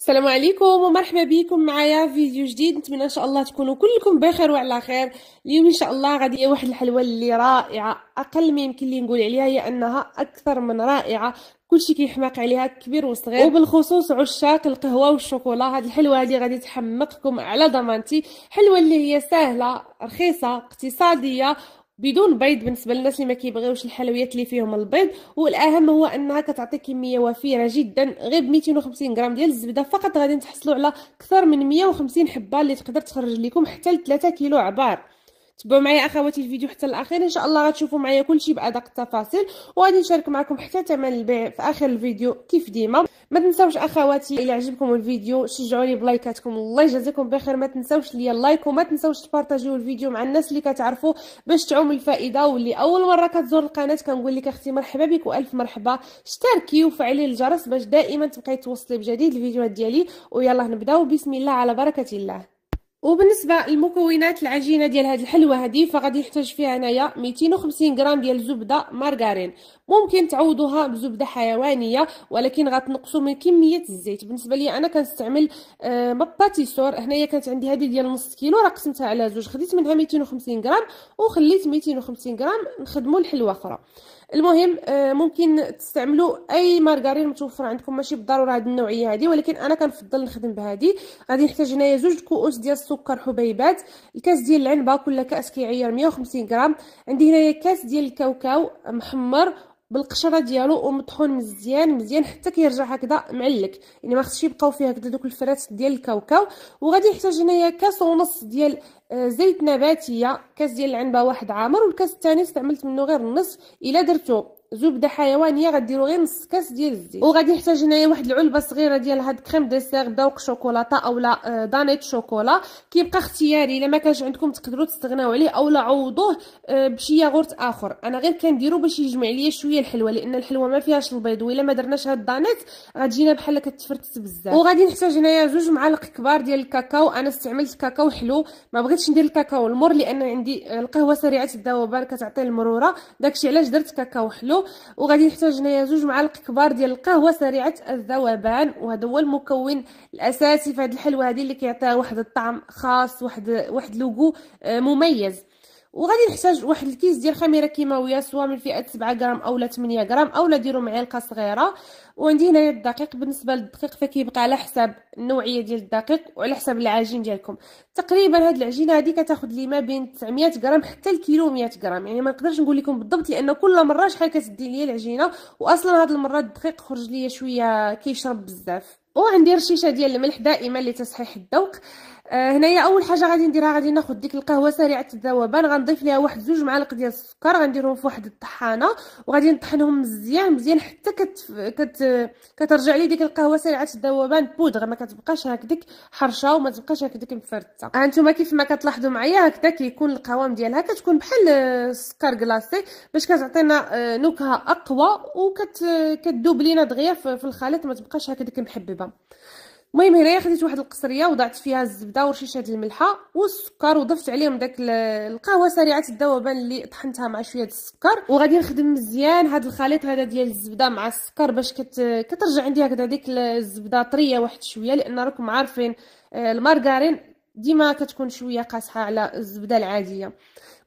السلام عليكم ومرحبا بكم معايا فيديو جديد نتمنى ان شاء الله تكونوا كلكم بخير وعلى خير اليوم ان شاء الله غادي واحد الحلوه اللي رائعه اقل ما يمكن لي نقول عليها هي انها اكثر من رائعه كلشي كيحماق عليها كبير وصغير وبالخصوص عشاق القهوه والشوكولا هاد الحلوه هادي غادي تحمقكم على ضمانتي حلوه اللي هي سهله رخيصه اقتصاديه بدون بيض بالنسبه للناس اللي ما كيبغيوش الحلويات اللي فيهم البيض والاهم هو انها كتعطي كميه وفيره جدا غير ب 250 غرام ديال الزبده فقط غادي تحصلوا على اكثر من 150 حبه اللي تقدر تخرج لكم حتى ل 3 كيلو عبار تبعوا معايا اخواتي الفيديو حتى الاخير ان شاء الله غتشوفوا معايا كلشي بادق التفاصيل وغادي نشارك معكم حتى ثمن البيع في اخر الفيديو كيف ديما ما تنساوش اخواتي الا عجبكم الفيديو شجعوني بلايكاتكم الله يجازيكم بخير ما تنساوش ليا اللايك وما تنساوش تبارطاجيو الفيديو مع الناس اللي كتعرفوا باش تعم الفائده واللي اول مره كتزور القناه كنقول لك اختي مرحبا بك والف مرحبا اشتركي وفعلي الجرس باش دائما تبقاي توصلي بجديد الفيديوهات ديالي ويلا نبداو بسم الله على بركه الله وبالنسبه لمكونات العجينه ديال هذه الحلوه هذه فغادي نحتاج فيها هنايا 250 غرام ديال زبده مارغرين ممكن تعوضوها بزبده حيوانيه ولكن غتنقصوا من كميه الزيت بالنسبه لي انا كنستعمل آه باتيسور هنايا كانت عندي هذه ديال نص كيلو راه قسمتها على زوج خديت منها 250 غرام وخليت 250 غرام نخدموا الحلوه اخرى المهم آه، ممكن تستعملوا اي مارغرين متوفر عندكم ماشي بالضروره هذه النوعيه هذه ولكن انا كنفضل نخدم بهذه غادي نحتاج هنايا جوج كؤوس ديال السكر حبيبات الكاس ديال العنبه كل كاس كيعير 150 غرام عندي هنايا كاس ديال الكاوكاو محمر بالقشره ديالو ومطحون مزيان مزيان حتى كيرجع هكذا معلك يعني ما خصش يبقاو فيه هكذا دوك الفرات ديال الكاوكاو وغادي نحتاج هنايا كاس ونص ديال آه، زيت نباتيه كاس ديال العنبه واحد عامر والكاس الثاني استعملت منه غير النص الا درتو زبده حيوانيه غديروا غير نص كاس ديال الزيت وغادي نحتاج هنايا واحد العلبه صغيره ديال هاد كريم ديسير دوق شوكولاطه اولا آه، دانيت شوكولا كيبقى اختياري الا ما كانش عندكم تقدروا تستغناو عليه اولا عوضوه آه، بشي ياغورت اخر انا غير كنديرو باش يجمع ليا شويه الحلوه لان الحلوه ما فيهاش البيض والا ما درناش هاد دانيت غتجينا بحال كتفرتت بزاف وغادي نحتاج هنايا جوج معالق كبار ديال الكاكاو انا استعملت كاكاو حلو ما بغيتش ندير الكاكاو المر لان عندي القهوه سريعه الذوبان كتعطي المروره داكشي علاش درت كاكاو حلو وغادي نحتاج هنايا جوج معالق كبار ديال القهوه سريعه الذوبان وهذا هو المكون الاساسي في هذه الحلوه هذه اللي كيعطيها واحد الطعم خاص واحد واحد لوغو آه، مميز وغادي نحتاج واحد الكيس ديال خميره كيماويه سواء من فئه 7 غرام اولا 8 غرام اولا ديروا معلقه صغيره وعندي هنايا الدقيق بالنسبه للدقيق فكيبقى على حساب النوعيه ديال الدقيق وعلى حساب العجين ديالكم تقريبا هاد العجينه هادي كتاخذ لي ما بين 900 غرام حتى الكيلو 100 غرام يعني ما نقدرش نقول لكم بالضبط لان كل مره شحال كتدي لي العجينه واصلا هاد المره الدقيق خرج لي شويه كيشرب بزاف وعندي رشيشه ديال الملح دائما لتصحيح الذوق آه، هنايا اول حاجه غادي نديرها غادي ناخد ديك القهوه سريعه الذوبان غنضيف ليها واحد زوج معالق ديال السكر غنديرهم في واحد الطحانه وغادي نطحنهم مزيان مزيان حتى كت... كت... كترجع لي ديك القهوه سريعه الذوبان بودغ ما كتبقاش هكديك حرشه وما تبقاش هكديك مفرته هانتوما آه، كيف ما كتلاحظوا معايا هكذا كيكون القوام ديالها كتكون بحال آه، السكر كلاصي باش كتعطينا نكهه اقوى وكتذوب لينا دغيا في الخليط ما تبقاش هكديك محببه المهم هنايا خديت واحد القصريه وضعت فيها الزبده ورشيشه الملحه والسكر وضفت عليهم داك القهوه سريعه الذوبان اللي طحنتها مع شويه السكر وغادي نخدم مزيان هذا الخليط هذا ديال الزبده مع السكر باش كت... كترجع عندي هكذا ديك الزبده طريه واحد شويه لان راكم عارفين آه، المارغرين ديما كتكون شويه قاصحه على الزبده العاديه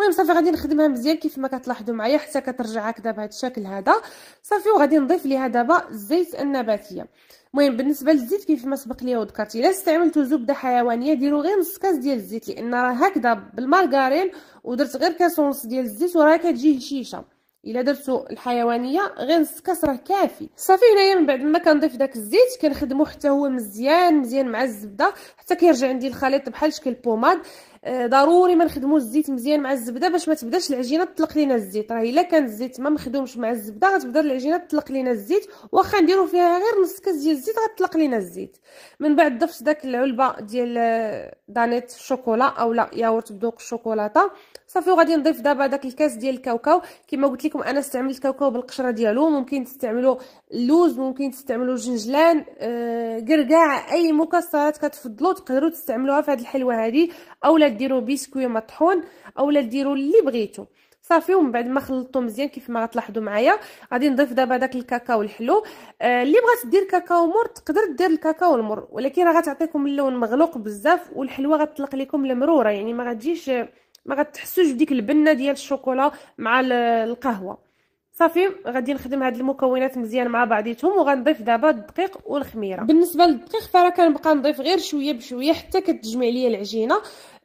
المهم صافي غادي نخدمها مزيان كيف ما كتلاحظوا معايا حتى كترجع هكذا بهذا الشكل هذا صافي وغادي نضيف ليها دابا الزيت النباتيه المهم بالنسبه للزيت كيف ما سبق لي وذكرت الا استعملتوا زبده حيوانيه ديروا غير نص كاس ديال الزيت لان راه هكذا بالمارغرين ودرت غير كاس ونص ديال الزيت وراه كتجي هشيشه الا درتو الحيوانيه غير نص كاس راه كافي صافي هنايا من بعد ما كنضيف داك الزيت كنخدمو حتى هو مزيان مزيان مع الزبده حتى كيرجع عندي الخليط بحال شكل بوماد آه، ضروري ما نخدموا الزيت مزيان مع الزبده باش ما تبداش العجينه تطلق لينا الزيت راه الا كان الزيت ما مخدومش مع الزبده غتبدا العجينه تطلق لينا الزيت واخا نديرو فيها غير نص كاس ديال الزيت غتطلق لينا الزيت من بعد ضفت داك العلبه ديال آه، دانيت الشوكولا اولا ياورت بدوق الشوكولاته صافي وغادي نضيف دابا داك الكاس ديال الكاوكاو كما قلت لكم انا استعملت الكاوكاو بالقشره ديالو ممكن تستعملوا اللوز ممكن تستعملوا الجنجلان آه، قرقاع اي مكسرات كتفضلوا تقدروا تستعملوها في هذه الحلوه هذه اولا ديروا بيسكوي مطحون اولا ديروا اللي بغيتو صافي ومن بعد ما خلطتو مزيان كيف ما غتلاحظوا معايا غادي نضيف دابا داك الكاكاو الحلو آه اللي بغات دير كاكاو مر تقدر دير الكاكاو المر ولكن راه غتعطيكم اللون مغلوق بزاف والحلوه غتطلق لكم المروره يعني ما غتجيش ما غتحسوش بديك البنه ديال الشوكولا مع القهوه صافي غادي نخدم هاد المكونات مزيان مع بعضيتهم وغنضيف دابا الدقيق والخميره بالنسبه للدقيق فراه كنبقى نضيف غير شويه بشويه حتى كتجمع ليا العجينه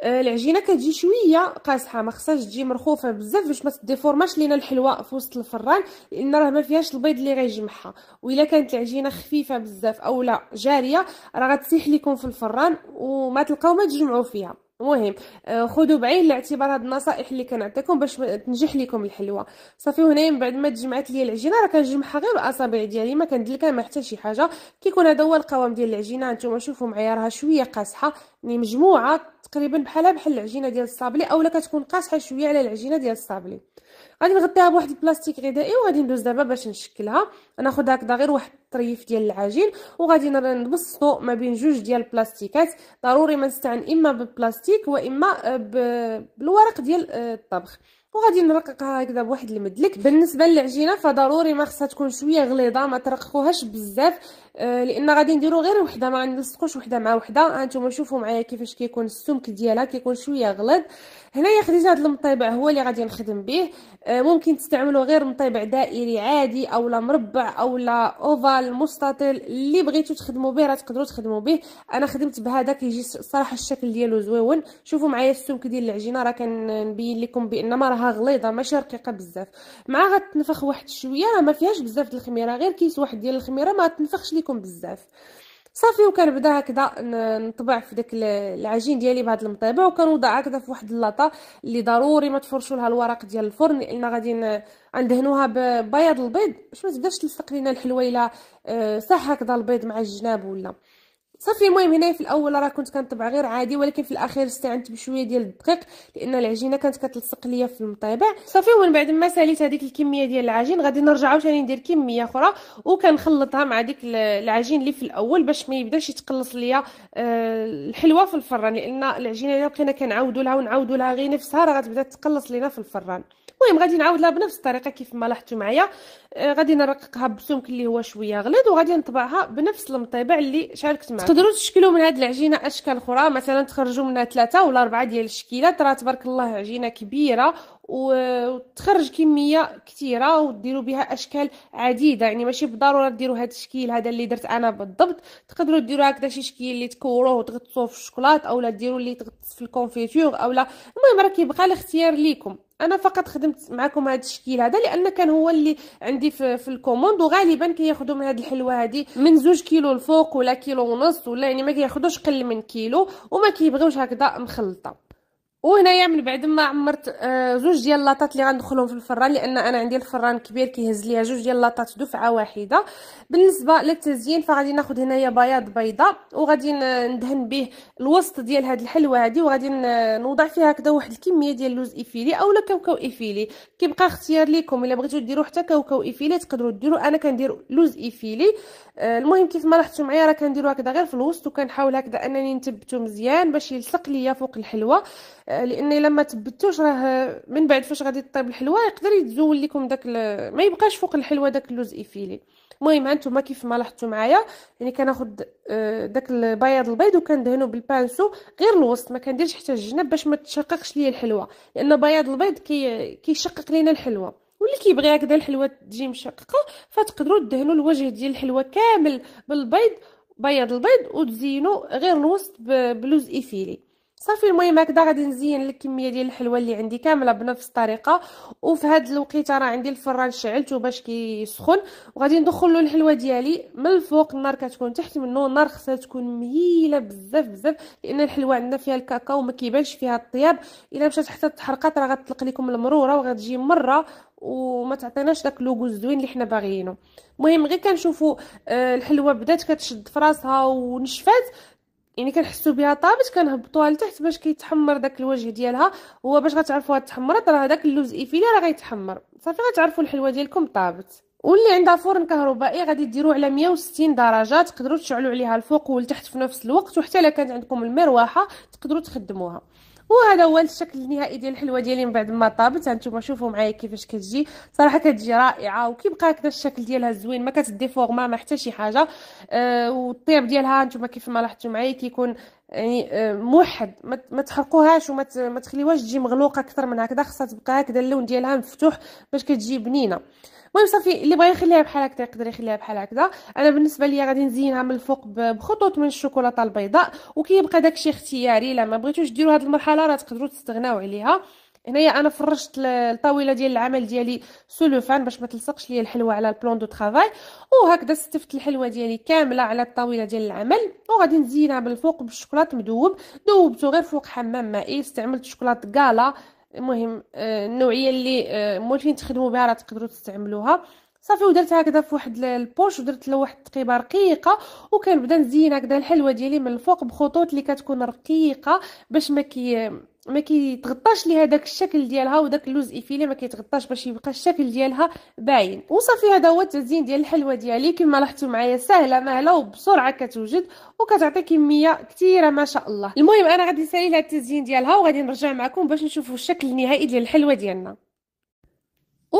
آه، العجينه كتجي شويه قاصحه ما خصهاش تجي مرخوفه بزاف باش ما تديفورماش لينا الحلوه في وسط الفران لان راه ما فيهاش البيض اللي غيجمعها والا كانت العجينه خفيفه بزاف اولا جاريه راه غتسيح لكم في الفران وما تلقاو ما تجمعوا فيها مهم آه خذوا بعين الاعتبار هاد النصائح اللي كنعطيكم باش تنجح لكم الحلوه صافي هنا من بعد ما تجمعات لي العجينه راه كنجمعها غير بالاصابع ديالي ما كندلكها ما حتى شي حاجه كيكون هذا هو القوام ديال العجينه نتوما شوفوا معايا راها شويه قاسحه يعني مجموعه تقريبا بحالها بحال العجينه ديال الصابلي اولا كتكون قاصحه شويه على العجينه ديال الصابلي غادي نغطيها بواحد البلاستيك غذائي وغادي ندوز دابا باش نشكلها ناخذ هكذا غير واحد الطريف ديال العجين وغادي نبص ما بين جوج ديال البلاستيكات ضروري ما نستعن اما بالبلاستيك واما بالورق ديال آه، الطبخ وغادي نرققها هكذا بواحد المدلك بالنسبه للعجينه فضروري ما خصها تكون شويه غليظه ما ترققوهاش بزاف آه لان غادي نديرو غير وحده ما غنلصقوش وحده مع وحده هانتوما شوفوا معايا كيفاش كيكون السمك ديالها كيكون شويه غليظ هنايا خديت هذا المطيبع هو اللي غادي نخدم به آه، ممكن تستعملوا غير مطيبع دائري عادي اولا مربع اولا اوفال مستطيل اللي بغيتوا تخدموا به راه تقدروا تخدموا به انا خدمت بهذا كيجي صراحه الشكل ديالو زويون شوفوا معايا السمك ديال العجينه راه كنبين لكم بان ما راها غليظه ماشي رقيقه بزاف مع غتنفخ واحد شويه راه ما فيهاش بزاف د الخميره غير كيس واحد ديال الخميره ما تنفخش لكم بزاف صافي وكنبدا هكذا نطبع في داك العجين ديالي بهاد المطيبه وكنوضع هكذا في واحد اللاطه اللي ضروري ما تفرشوا لها الورق ديال الفرن لان غادي ندهنوها ببياض البيض باش ما تبداش تلصق لينا الحلوه الا آه، صح هكذا البيض مع الجناب ولا صافي المهم هنايا في الاول راه كنت كنطبع غير عادي ولكن في الاخير استعنت بشويه ديال الدقيق لان العجينه كانت كتلصق ليا في المطابع صافي ومن بعد ما ساليت هذيك الكميه ديال العجين غادي نرجع عاوتاني ندير كميه اخرى وكنخلطها مع ديك العجين اللي في الاول باش ما يبداش يتقلص ليا آه، الحلوه في الفران لان العجينه الا بقينا كنعاودوا لها ونعاودوا لها غير نفسها راه غتبدا تقلص لينا في الفران المهم غادي نعاود لها بنفس الطريقه كيف ما لاحظتوا معايا آه، غادي نرققها بالسمك اللي هو شويه غليظ وغادي نطبعها بنفس المطيبع اللي شاركت معكم تقدروا تشكلوا من هذه العجينه اشكال اخرى مثلا تخرجوا منها ثلاثه ولا اربعه ديال الشكيلات راه تبارك الله عجينه كبيره وتخرج كميه كثيره وديروا بها اشكال عديده يعني ماشي بالضروره ديروا هذا الشكل هذا اللي درت انا بالضبط تقدروا ديروا هكذا شي شكل اللي تكوروه وتغطسوه في الشوكولات اولا ديروا اللي تغطس في الكونفيتور اولا المهم راه كيبقى الاختيار ليكم انا فقط خدمت معكم هذا الشكل هذا لان كان هو اللي عندي في, في الكوموند وغالبا كياخذوا من هذه الحلوه هذه من زوج كيلو الفوق ولا كيلو ونص ولا يعني ما كياخذوش قل من كيلو وما كيبغيوش هكذا مخلطه وهنايا من بعد ما عمرت آه، زوج ديال لاطات اللي غندخلهم في الفران لان انا عندي الفران كبير كيهز ليا جوج ديال لاطات دفعه واحده بالنسبه للتزيين فغادي ناخذ هنايا بياض بيضه وغادي ندهن به الوسط ديال هذه الحلوه هذه وغادي نوضع فيها هكذا واحد الكميه ديال اللوز ايفيلي اولا كاوكاو ايفيلي كيبقى اختيار ليكم الا بغيتو ديروا حتى كاوكاو ايفيلي تقدروا ديروا انا كندير لوز ايفيلي آه، المهم كيف ما لاحظتوا معايا راه كنديرو هكذا غير في الوسط وكنحاول هكذا انني نثبته مزيان باش يلصق ليا فوق الحلوه لان الا ما تبتوش راه من بعد فاش غادي طيب الحلوى يقدر يتزول لكم داك ما يبقاش فوق الحلوى داك اللوز ايفيلي المهم هانتوما كيف ما لاحظتوا معايا يعني كناخد آه، داك البياض البيض وكندهنو بالبانسو غير الوسط ما كنديرش حتى الجناب باش ما تشققش ليا الحلوى لان بياض البيض كي كيشقق لينا الحلوى واللي كيبغي هكذا الحلوى تجي مشققه فتقدروا تدهنوا الوجه ديال الحلوى كامل بالبيض بياض البيض وتزينوا غير الوسط بلوز ايفيلي صافي المهم هكذا غادي نزين الكميه ديال الحلوى اللي عندي كامله بنفس الطريقه وفي هذا الوقيته راه عندي الفران شعلته باش كيسخن وغادي ندخل له الحلوى ديالي من الفوق النار كتكون تحت منه النار خصها تكون مهيله بزاف بزاف لان الحلوى عندنا فيها الكاكاو وما كيبانش فيها الطياب الا مشات حتى تحرقات راه غتطلق لكم المروره وغتجي مره وما تعطيناش داك لوغو الزوين اللي حنا باغيينه المهم غير كنشوفوا آه، الحلوه بدات كتشد فراسها ونشفات يعني كنحسوا بها طابت كنهبطوها لتحت باش كيتحمر داك الوجه ديالها هو باش غتعرفوها تحمرت راه داك اللوز ايفيلي راه غيتحمر صافي غتعرفوا الحلوه ديالكم طابت واللي عندها فرن كهربائي غادي ديروه على 160 درجه تقدروا تشعلوا عليها الفوق والتحت في نفس الوقت وحتى الا كانت عندكم المروحه تقدروا تخدموها وهذا هو الشكل النهائي ديال الحلوه ديالي من بعد ما طابت هانتوما شوفوا معايا كيفاش كتجي صراحه كتجي رائعه وكيبقى هكذا الشكل ديالها زوين ما كتديفورما ما حتى شي حاجه أه والطياب ديالها هانتوما كيف ما لاحظتوا معايا كيكون يعني آه، موحد ما تحرقوهاش وما تخليوهاش تجي مغلوقه اكثر من هكذا خاصها تبقى هكذا اللون ديالها مفتوح باش كتجي بنينه المهم صافي اللي بغى يخليها بحال هكذا يقدر يخليها بحال هكذا انا بالنسبه ليا غادي نزينها من الفوق بخطوط من الشوكولاته البيضاء وكيبقى داكشي اختياري الا ما بغيتوش ديروا هذه المرحله راه تقدروا تستغناو عليها هنايا انا فرشت الطاوله ديال العمل ديالي سولوفان باش ما تلصقش ليا الحلوه على البلون دو طرافاي وهكذا ستفت الحلوه ديالي كامله على الطاوله ديال العمل وغادي نزينها من الفوق بالشوكولات مذوب ذوبته غير فوق حمام مائي استعملت شوكولات كالا المهم آه، النوعيه اللي آه، مولفين تخدموا بها راه تقدروا تستعملوها صافي ودرت هكذا في واحد البوش ودرت له واحد التقيبه رقيقه وكنبدا نزين هكذا الحلوه ديالي من الفوق بخطوط اللي كتكون رقيقه باش ما كي ما كيتغطاش ليها داك الشكل ديالها وداك اللوز ايفيلي ما كيتغطاش باش يبقى الشكل ديالها باين وصافي هذا هو التزيين ديال الحلوى ديالي كما لاحظتوا معايا سهله مهله وبسرعه كتوجد وكتعطي كميه كثيره ما شاء الله المهم انا غادي نسالي لها التزيين ديالها وغادي نرجع معكم باش نشوفوا الشكل النهائي ديال الحلوى ديالنا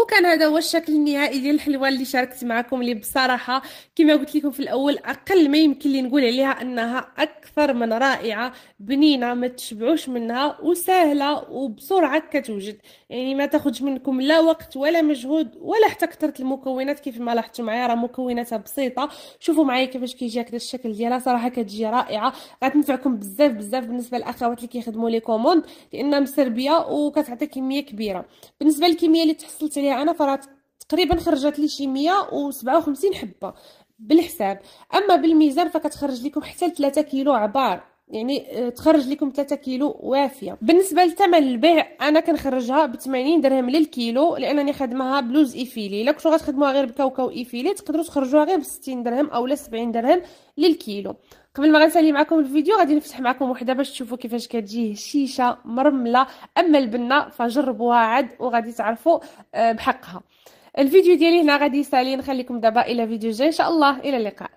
وكان هذا هو الشكل النهائي ديال الحلوه اللي شاركت معكم اللي بصراحه كما قلت لكم في الاول اقل ما يمكن لي نقول عليها انها اكثر من رائعه بنينه ما تشبعوش منها وسهله وبسرعه كتوجد يعني ما تاخذ منكم لا وقت ولا مجهود ولا حتى كثره المكونات كيف ما لاحظتوا معايا راه مكوناتها بسيطه شوفوا معايا كيفاش كيجي هكذا الشكل ديالها صراحه كتجي رائعه غتنفعكم بزاف بزاف بالنسبه للاخوات اللي كيخدموا لي كوموند لانها مسربيه وكتعطي كميه كبيره بالنسبه للكميه اللي تحصلت ديالي انا فرات تقريبا خرجت لي شي 157 حبه بالحساب اما بالميزان فكتخرج لكم حتى 3 كيلو عبار يعني آه، تخرج لكم 3 كيلو وافيه بالنسبه للثمن البيع انا كنخرجها ب 80 درهم للكيلو لانني خدمها بلوز ايفيلي الا كنتو غتخدموها غير بكاوكاو ايفيلي تقدروا تخرجوها غير ب 60 درهم اولا 70 درهم للكيلو قبل ما غنسالي معكم الفيديو غادي نفتح معكم وحده باش تشوفوا كيفاش كتجي شيشه مرمله اما البنه فجربوها عاد وغادي تعرفوا آه، بحقها الفيديو ديالي هنا غادي يسالي نخليكم دابا الى فيديو جاي ان شاء الله الى اللقاء